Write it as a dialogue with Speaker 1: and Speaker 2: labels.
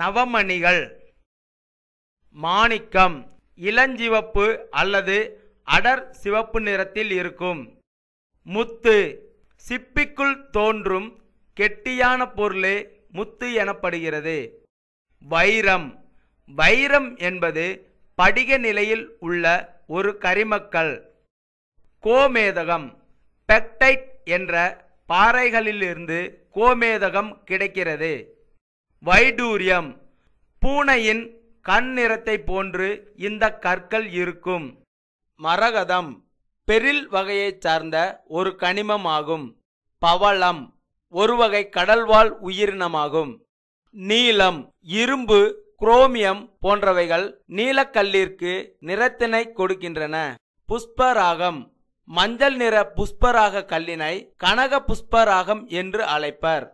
Speaker 1: நவமணிகள் மாணிக்கம் இளஞ்சிவப்பு அல்லது அடர் சிவப்பு நிறத்தில் இருக்கும் முத்து சிப்பிக்குள் தோன்றும் கெட்டியான பொருளே முத்து எனப்படுகிறது வைரம் வைரம் என்பது படிக நிலையில் உள்ள ஒரு கரிமக்கல் கோமேதகம் பெக்டைட் என்ற பாறைகளிலிருந்து கோமேதகம் கிடைக்கிறது வைடூரியம் பூனையின் கண் நிறத்தை போன்று இந்த கற்கள் இருக்கும் மரகதம் பெரில் வகையைச் சார்ந்த ஒரு கனிமமாகும் பவளம் ஒரு வகை கடல்வாழ் உயிரினமாகும் நீலம் இரும்பு குரோமியம் போன்றவைகள் நீலக்கல்லிற்கு நிறத்தினை கொடுக்கின்றன புஷ்பராகம் மஞ்சள் நிற புஷ்பராக கல்லினை கனக புஷ்பராகம் என்று அழைப்பர்